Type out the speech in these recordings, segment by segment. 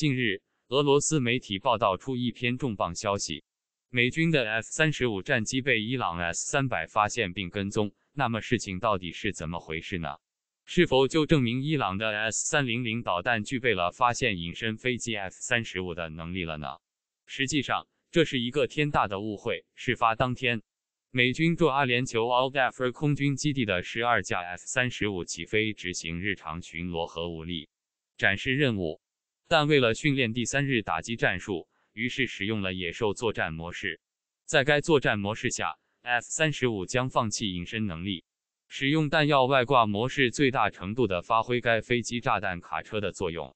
近日，俄罗斯媒体报道出一篇重磅消息：美军的 F 三十五战机被伊朗 S 三百发现并跟踪。那么事情到底是怎么回事呢？是否就证明伊朗的 S 三零零导弹具备了发现隐身飞机 F 三十五的能力了呢？实际上，这是一个天大的误会。事发当天，美军驻阿联酋奥德菲尔空军基地的十二架 F 三十五起飞，执行日常巡逻和武力展示任务。但为了训练第三日打击战术，于是使用了野兽作战模式。在该作战模式下，F-35 将放弃隐身能力，使用弹药外挂模式，最大程度的发挥该飞机炸弹卡车的作用。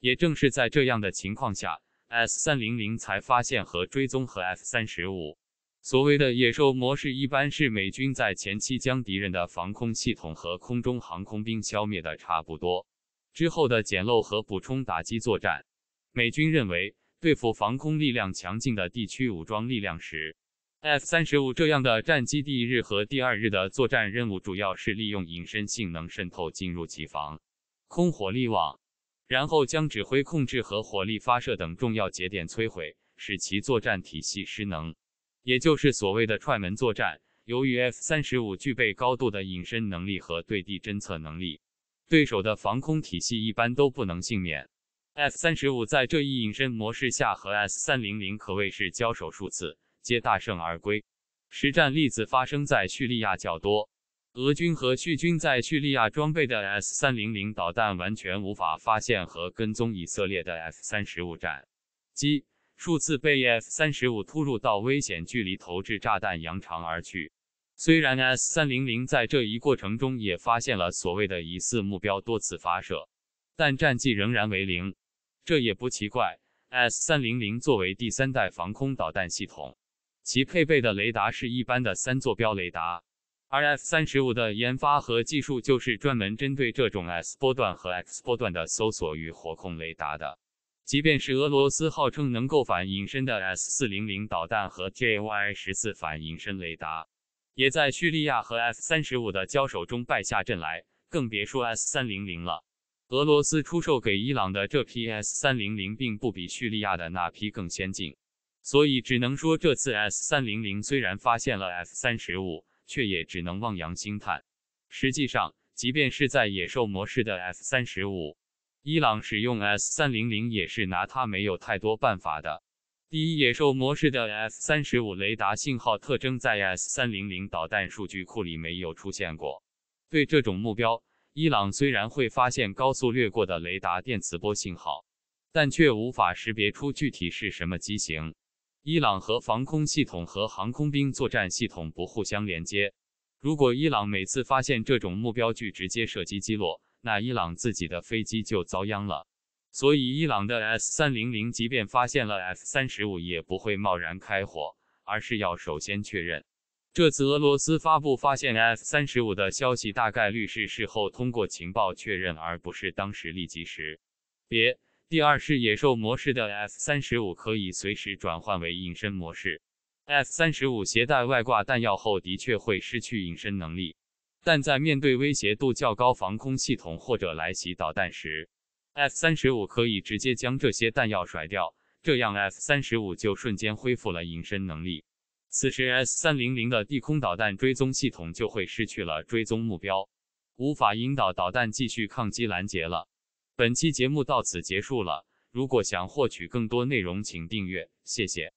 也正是在这样的情况下，S-300 才发现和追踪和 F-35。所谓的野兽模式，一般是美军在前期将敌人的防空系统和空中航空兵消灭的差不多。之后的捡漏和补充打击作战，美军认为，对付防空力量强劲的地区武装力量时，F 三十五这样的战机，第一日和第二日的作战任务主要是利用隐身性能渗透进入其防空火力网，然后将指挥控制和火力发射等重要节点摧毁，使其作战体系失能，也就是所谓的踹门作战。由于 F 三十五具备高度的隐身能力和对地侦测能力。对手的防空体系一般都不能幸免。F-35 在这一隐身模式下和 S-300 可谓是交手数次，皆大胜而归。实战例子发生在叙利亚较多，俄军和叙军在叙利亚装备的 S-300 导弹完全无法发现和跟踪以色列的 F-35 战机，数次被 F-35 突入到危险距离投掷炸弹，扬长而去。虽然 S 三零零在这一过程中也发现了所谓的疑似目标多次发射，但战绩仍然为零。这也不奇怪。S 三零零作为第三代防空导弹系统，其配备的雷达是一般的三坐标雷达。而 F 三十五的研发和技术就是专门针对这种 S 波段和 X 波段的搜索与火控雷达的。即便是俄罗斯号称能够反隐身的 S 四零零导弹和 JY 十四反隐身雷达。也在叙利亚和 F 三十五的交手中败下阵来，更别说 S 三零零了。俄罗斯出售给伊朗的这批 S 三零零并不比叙利亚的那批更先进，所以只能说这次 S 三零零虽然发现了 F 三十五，却也只能望洋兴叹。实际上，即便是在野兽模式的 F 三十五，伊朗使用 S 三零零也是拿它没有太多办法的。第一野兽模式的 F 三十五雷达信号特征在 S 三零零导弹数据库里没有出现过。对这种目标，伊朗虽然会发现高速掠过的雷达电磁波信号，但却无法识别出具体是什么机型。伊朗和防空系统和航空兵作战系统不互相连接。如果伊朗每次发现这种目标就直接射击击落，那伊朗自己的飞机就遭殃了。所以，伊朗的 S 三零零即便发现了 F 三十五，也不会贸然开火，而是要首先确认。这次俄罗斯发布发现 F 三十五的消息，大概率是事后通过情报确认，而不是当时立即识别。第二，是野兽模式的 F 三十五可以随时转换为隐身模式。F 三十五携带外挂弹药后，的确会失去隐身能力，但在面对威胁度较高防空系统或者来袭导弹时。F 三十五可以直接将这些弹药甩掉，这样 F 三十五就瞬间恢复了隐身能力。此时 S 三零零的地空导弹追踪系统就会失去了追踪目标，无法引导导弹继续抗击拦截了。本期节目到此结束了。如果想获取更多内容，请订阅，谢谢。